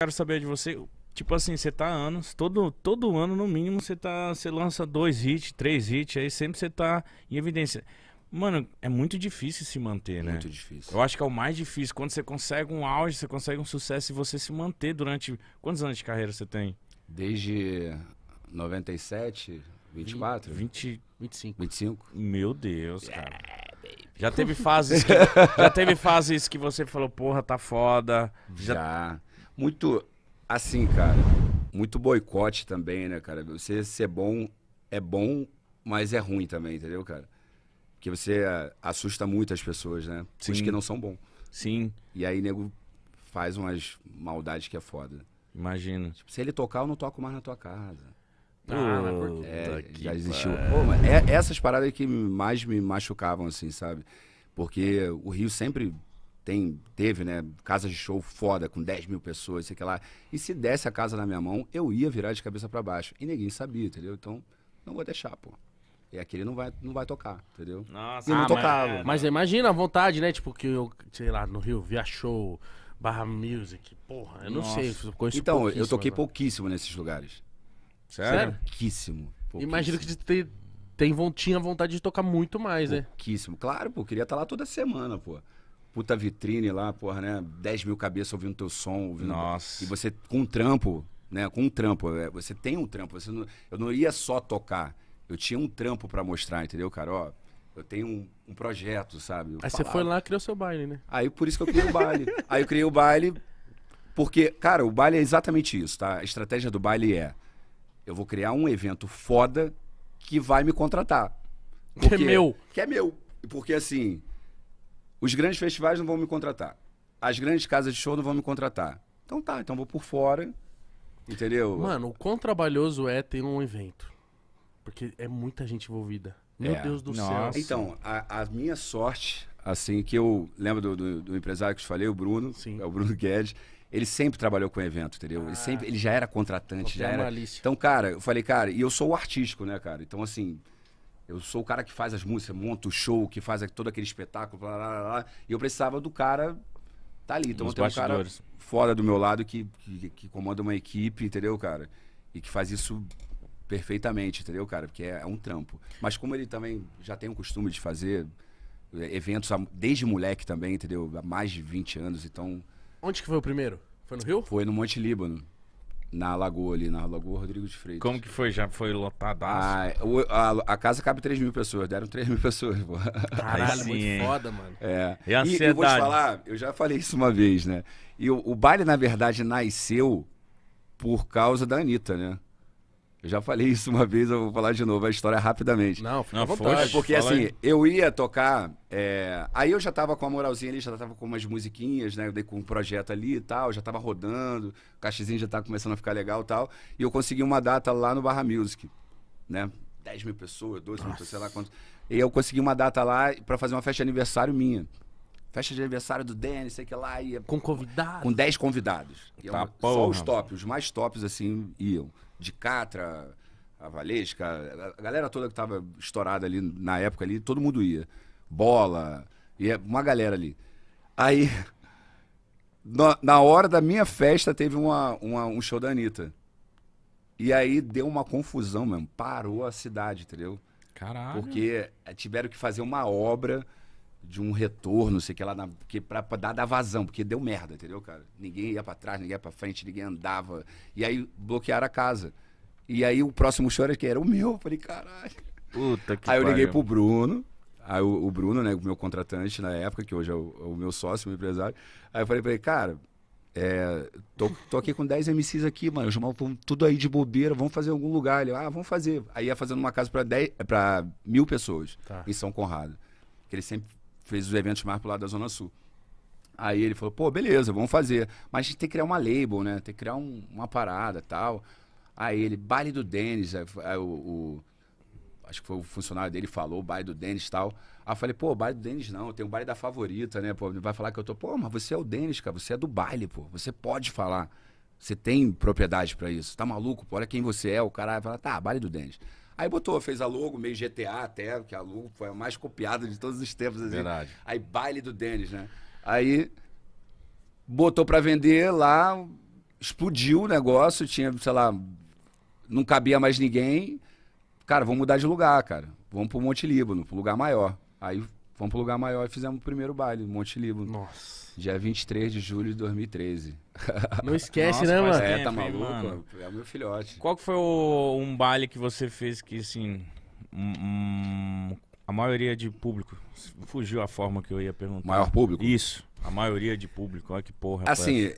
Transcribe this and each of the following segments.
quero saber de você. Tipo assim, você tá anos, todo, todo ano no mínimo você tá, você lança dois hits, três hits, aí sempre você tá em evidência. Mano, é muito difícil se manter, né? Muito difícil. Eu acho que é o mais difícil. Quando você consegue um auge, você consegue um sucesso e você se manter durante. Quantos anos de carreira você tem? Desde 97, 24? 20, 25. 25. Meu Deus, é, cara. Yeah, já teve fases que, já teve fases que você falou, porra, tá foda. Já, já muito assim, cara, muito boicote também, né, cara? Você ser bom é bom, mas é ruim também, entendeu, cara? Porque você é, assusta muito as pessoas, né? Sim. Os que não são bons. Sim. E aí, nego, faz umas maldades que é foda. Imagina. Tipo, se ele tocar, eu não toco mais na tua casa. Ah, Pô, ah, é, tá já existiu. Pô, mas é, essas paradas que mais me machucavam, assim, sabe? Porque o Rio sempre tem, teve, né, casa de show foda, com 10 mil pessoas, sei que lá. E se desse a casa na minha mão, eu ia virar de cabeça para baixo. E ninguém sabia, entendeu? Então, não vou deixar, pô. E aquele não vai, não vai tocar, entendeu? Nossa, e não ah, tocava. É, mas, mas, imagina a vontade, né? Tipo, que eu, sei lá, no Rio, via show, barra music, porra, eu não sei, conheço Então, eu toquei pouquíssimo nesses lugares. Sério? Pouquíssimo. pouquíssimo. Imagino que tem, tem, tinha vontade de tocar muito mais, né? Pouquíssimo. Claro, pô, queria estar tá lá toda semana, pô puta vitrine lá, porra, né? 10 mil cabeças ouvindo teu som. Ouvindo Nossa. Teu... E você com um trampo, né? Com um trampo. É, você tem um trampo. Você não... Eu não ia só tocar. Eu tinha um trampo para mostrar, entendeu, cara? Ó, eu tenho um, um projeto, sabe? Eu Aí falava. você foi lá e criou seu baile, né? Aí por isso que eu criei o baile. Aí eu criei o baile porque, cara, o baile é exatamente isso, tá? A estratégia do baile é: eu vou criar um evento foda que vai me contratar. Porque, que é meu. Que é meu. Porque assim, os grandes festivais não vão me contratar. As grandes casas de show não vão me contratar. Então tá, então vou por fora. Entendeu? Mano, o quão trabalhoso é ter um evento. Porque é muita gente envolvida. Meu é. Deus do Nossa. céu. Então, a, a, minha sorte, assim, que eu lembro do, do, do empresário que eu te falei, o Bruno, Sim. é o Bruno Guedes. Ele sempre trabalhou com evento, entendeu? Ah. ele, sempre, ele já era contratante, Qualquer já era. Malícia. Então, cara, eu falei, cara, e eu sou o artístico, né, cara? Então, assim, eu sou o cara que faz as músicas, monta o show, que faz todo aquele espetáculo, blá, blá, blá, e eu precisava do cara tá ali. Então Nos tem um cara fora do meu lado que, que, que, comanda uma equipe, entendeu, cara? E que faz isso perfeitamente, entendeu, cara? Porque é, é um trampo. Mas como ele também já tem o costume de fazer é, eventos desde moleque também, entendeu? Há mais de 20 anos, então... Onde que foi o primeiro? Foi no Rio? Foi no Monte Líbano na lagoa ali, na Lagoa Rodrigo de Freitas. Como que foi? Já foi lotadaço? Ah, a, a, casa cabe 3 mil pessoas, deram 3 mil pessoas. Pô. Caralho, sim, muito hein? foda, mano. É. E, a e, eu vou te falar, eu já falei isso uma vez, né? E o, o baile, na verdade, nasceu por causa da Anitta, né? Eu já falei isso uma vez, eu vou falar de novo a história rapidamente. Não, fica à vontade. porque assim, aí. eu ia tocar. É... Aí eu já tava com a moralzinha ali, já tava com umas musiquinhas, né? Com um projeto ali e tal, já tava rodando, o cachezinho já tava tá começando a ficar legal e tal. E eu consegui uma data lá no Barra Music, né? 10 mil pessoas, 12 Nossa. mil pessoas, sei lá quantos. E eu consegui uma data lá para fazer uma festa de aniversário minha. Festa de aniversário do Denis, sei que lá. Ia, com convidados? Com 10 convidados. É tá, uma, só os tops, os mais tops, assim, iam. De Catra, a Valesca, a galera toda que tava estourada ali na época ali, todo mundo ia. Bola, ia uma galera ali. Aí, na, na hora da minha festa, teve uma, uma, um show da Anitta. E aí deu uma confusão mesmo. Parou a cidade, entendeu? Caralho. Porque eh, tiveram que fazer uma obra de um retorno, sei que lá, na, que pra, pra dar, dar vazão, porque deu merda, entendeu, cara? Ninguém ia para trás, ninguém ia pra frente, ninguém andava. E aí bloquearam a casa. E aí o próximo show era que era o meu. Eu falei, caralho. Puta que Aí eu liguei pro Bruno. Aí o, o, Bruno, né, o meu contratante na época, que hoje é o, é o meu sócio, o meu empresário. Aí eu falei pra ele, cara, é, tô, tô, aqui com 10 MCs aqui, mano. Eu chamava tudo aí de bobeira, vamos fazer em algum lugar. Ele, ah, vamos fazer. Aí ia fazendo uma casa pra, dez pra mil pessoas tá. em São Conrado. Que ele sempre fez os eventos mais pro lado da Zona Sul. Aí ele falou, pô, beleza, vamos fazer. Mas a gente tem que criar uma label, né? Tem que criar um, uma parada tal. Aí ele, baile do Denis, aí, aí, o, o, acho que foi o funcionário dele falou, baile do Denis e tal. Aí eu falei, pô, baile do Denis não, tem o baile da favorita, né? Pô, vai falar que eu tô, pô, mas você é o Denis, cara, você é do baile, pô, você pode falar. Você tem propriedade para isso. Tá maluco? Pô, olha quem você é, o cara vai falar, tá, baile do Denis. Aí botou, fez a logo, meio GTA até, que a logo foi a mais copiada de todos os tempos. Assim. Verdade. Aí baile do Denis, né? Aí botou para vender lá, explodiu o negócio, tinha, sei lá, não cabia mais ninguém. Cara, vamos mudar de lugar, cara. Vamos pro Monte Líbano, pro lugar maior. Aí Fomos pro lugar maior e fizemos o primeiro baile, Monte Líbano. Nossa. Dia 23 de julho de 2013. Não esquece, Nossa, né, mano? É, tá maluco? Mano. É o meu filhote. Qual que foi o, um baile que você fez que, assim, a maioria de público. Fugiu a forma que eu ia perguntar. Maior público? Isso. A maioria de público. Olha que porra. Assim,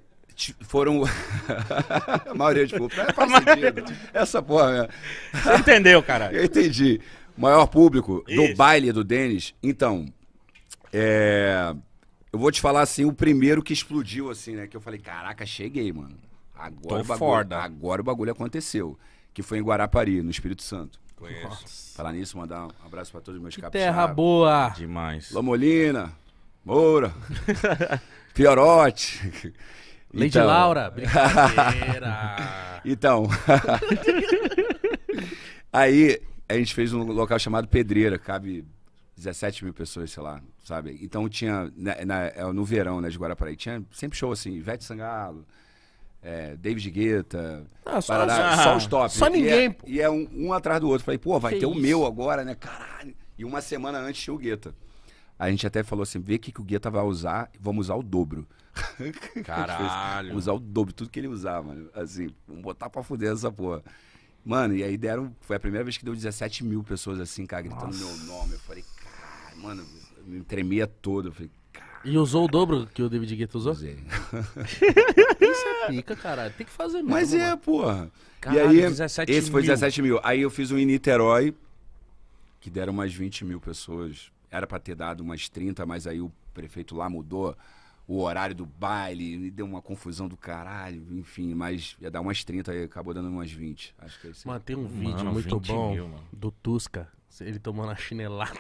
foram. a maioria de público. É, faz sentido. De... Essa porra. Você entendeu, cara? Eu entendi. Maior público Isso. do baile do Denis. Então, é... eu vou te falar assim, o primeiro que explodiu, assim, né? Que eu falei, caraca, cheguei, mano. Agora, o bagulho, foda. agora o bagulho aconteceu. Que foi em Guarapari, no Espírito Santo. Conheço. Falar nisso, mandar um abraço para todos os meus capixabas. Terra boa! Demais. Lomolina, Moura, Fiorote. Lady então... Laura, brincadeira. então. aí a gente fez um local chamado Pedreira, cabe 17 mil pessoas, sei lá, sabe? Então tinha, né, na, na, é no verão, né, de Guarapari tinha sempre show assim, Ivete Sangalo, é, David Guetta, ah, só, só, os tops. Só ninguém. E é, e é um, um, atrás do outro. Falei, pô, vai que ter isso? o meu agora, né? Caralho. E uma semana antes tinha o Guetta. A gente até falou assim, vê o que, que o Guetta vai usar, vamos usar o dobro. Caralho. usar o dobro, tudo que ele usava né? Assim, vamos botar pra fuder essa porra. Mano, e aí deram. Foi a primeira vez que deu 17 mil pessoas assim, cara, gritando Nossa. meu nome. Eu falei, cara, mano, eu me tremia todo. Eu falei, e usou o dobro que o David Guetta usou? Usei. Isso é pica, caralho. Tem que fazer mesmo. Mas é, mano. porra. Caralho, e aí, 17 esse mil. foi 17 mil. Aí eu fiz um em Niterói, que deram umas 20 mil pessoas. Era pra ter dado umas 30, mas aí o prefeito lá mudou o horário do baile, deu uma confusão do caralho, enfim, mas ia dar umas 30 aí, acabou dando umas 20. Acho que é isso. Mano, tem um vídeo mano, muito bom mil, do Tusca. Ele tomando a chinelada.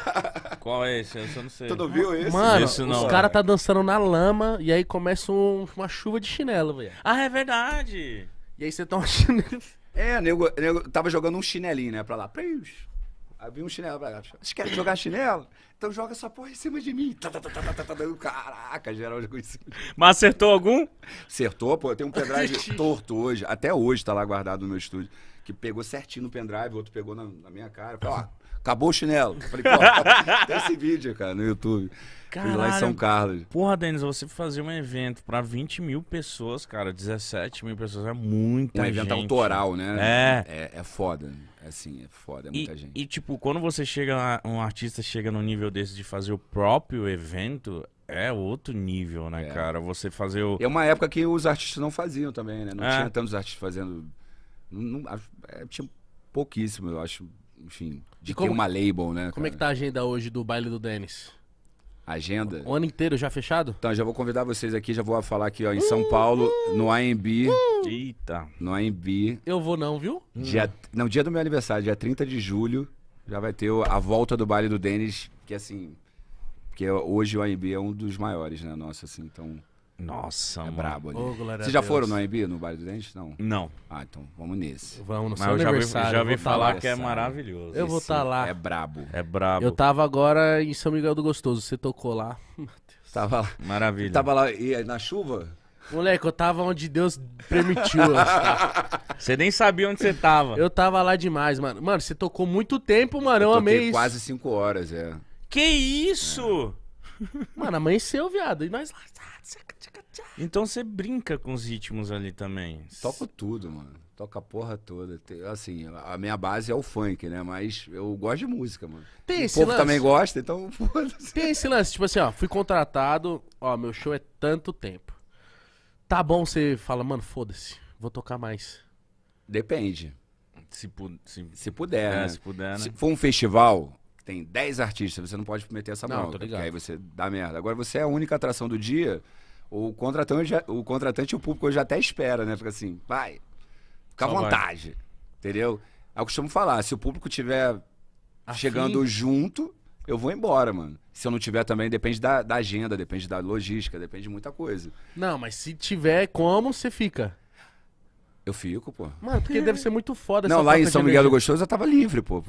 Qual é esse? Eu não sei. Tu não viu esse? Mano, esse não, os caras tá dançando na lama e aí começa um, uma chuva de chinelo, velho. Ah, é verdade! E aí você toma chinelo. É, nego, nego tava jogando um chinelinho, né, pra lá. Prius. Vi um chinelo pra gato. Vocês querem jogar chinelo? Então joga essa porra em cima de mim. Tá, tá, tá, caraca, geral jogou em Mas acertou algum? Acertou, pô. Eu tenho um pendrive torto hoje. Até hoje tá lá guardado no meu estúdio que pegou certinho no pendrive, o outro pegou na, na minha cara. Falei, ó, acabou o chinelo. Falei, pô, tem esse vídeo, cara, no YouTube. Caralho, Fui lá em São Carlos. Porra, Denis, você fazer um evento pra 20 mil pessoas, cara, 17 mil pessoas é muita gente. Um evento autoral, né? É. É, é foda. É assim, é foda, é muita e, gente. E, tipo, quando você chega, um artista chega no nível desse de fazer o próprio evento, é outro nível, né, é. cara? Você fazer o. É uma época que os artistas não faziam também, né? Não é. tinha tantos artistas fazendo não, é, tinha pouquíssimo, eu acho. Enfim, de como, ter uma label, né? Como cara? é que tá a agenda hoje do baile do Denis? Agenda? O ano inteiro já fechado? Então, já vou convidar vocês aqui, já vou falar aqui, ó, em São Paulo, no AMB. Eita. No AMB. Eu vou não, viu? Dia, não, dia do meu aniversário, dia 30 de julho, já vai ter a volta do baile do Denis, que assim, porque hoje o AMB é um dos maiores, né, nossa, assim, então... Nossa, é mano. brabo ali. Oh, Vocês já Deus. foram no AMB, no Vale do Dente? Não? Não. Ah, então vamos nesse. Vamos no seu Mas aniversário. Eu já ouvi tá falar que é maravilhoso. Eu vou estar tá lá. É brabo. É brabo. Eu tava agora em São Miguel do Gostoso. Você tocou lá. Deus. Tava lá. Maravilha. tava lá e na chuva? Moleque, eu tava onde Deus permitiu. Tá? Você nem sabia onde você tava. Eu tava lá demais, mano. Mano, você tocou muito tempo, mano. Eu, eu amei isso. quase cinco horas, é. Que isso? É. Mano, amanheceu, viado. E nós lá. Então você brinca com os ritmos ali também. Toco tudo, mano. Toca a porra toda. assim, a minha base é o funk, né? Mas eu gosto de música, mano. Tem esse o povo lance. também gosta, então Tem esse lance, tipo assim, ó, fui contratado, ó, meu show é tanto tempo. Tá bom, você fala, mano, foda-se, vou tocar mais. Depende. Se, pu se, se puder, é, né? Se puder, né? Se for um festival, tem 10 artistas, você não pode meter essa não, aí você dá merda. Agora, você é a única atração do dia, o contratante, o contratante e o público já até espera, né? Fica assim, vai, fica à vontade, vai. entendeu? É eu costumo falar, se o público tiver assim... chegando junto, eu vou embora, mano. Se eu não tiver também, depende da, da, agenda, depende da logística, depende de muita coisa. Não, mas se tiver, como você fica? Eu fico, pô. Mano, porque deve ser muito foda Não, lá em São Miguel do Gostoso eu tava livre, pô.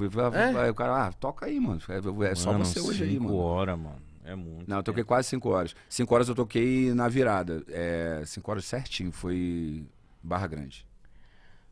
É? o cara, ah, toca aí, mano. É, é mano, só você hoje aí, mano. horas, mano. É muito. Não, eu toquei quase 5 horas. 5 horas eu toquei na virada. 5 é, horas certinho, foi Barra Grande.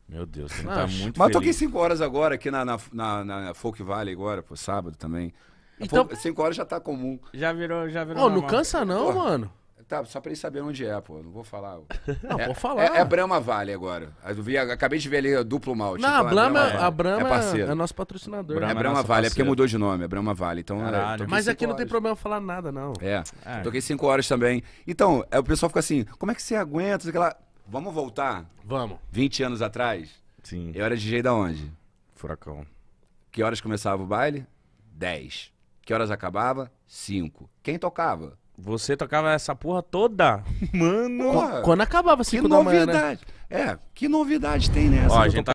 Meu Deus, você ah, tá muito Mas eu toquei 5 horas agora aqui na, na, na, na Folk Valley agora, pô, sábado também. Então, cinco horas já tá comum. Já virou, já virou. Oh, não cansa não, pô. mano. Tá, só pra ele saber onde é, pô. Não vou falar. Não, é, vou falar. É, é Brahma Vale agora. Eu vi, acabei de ver ali a duplo malte. Não, então, a Brahma, é, Brahma, a Brahma é, parceiro. é nosso patrocinador. Brahma é, é Brahma Vale, parceiro. é porque mudou de nome, é Brahma Vale. Então, Caralho, é é, Mas aqui horas. não tem problema falar nada, não. É. é. Toquei cinco horas também. Então, é, o pessoal fica assim, como é que você aguenta? Aquela... Vamos voltar? Vamos. 20 anos atrás? Sim. Eu era DJ da onde? Furacão. Que horas começava o baile? 10. Que horas acabava? 5. Quem tocava? Você tocava essa porra toda? Mano! Porra, Quando acabava 5 da manhã, né? novidade. É, que novidade tem nessa? Ó, a gente tá